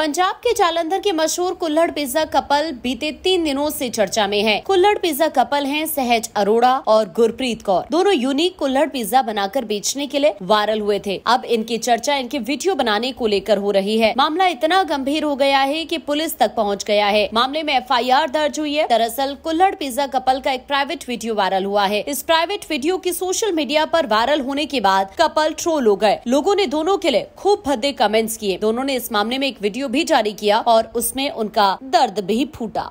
पंजाब के जालंधर के मशहूर कुल्हड़ पिज्जा कपल बीते तीन दिनों से चर्चा में है कुल्हड़ पिज्जा कपल हैं सहज अरोड़ा और गुरप्रीत कौर दोनों यूनिक कुल्हड़ पिज्जा बनाकर बेचने के लिए वायरल हुए थे अब इनकी चर्चा इनके वीडियो बनाने को लेकर हो रही है मामला इतना गंभीर हो गया है की पुलिस तक पहुँच गया है मामले में एफ दर्ज हुई है दरअसल कुल्हड़ पिज्जा कपल का एक प्राइवेट वीडियो वायरल हुआ है इस प्राइवेट वीडियो की सोशल मीडिया आरोप वायरल होने के बाद कपल ट्रोल हो गए लोगो ने दोनों के लिए खूब भद्दे कमेंट्स किए दोनों ने इस मामले में एक वीडियो भी जारी किया और उसमें उनका दर्द भी फूटा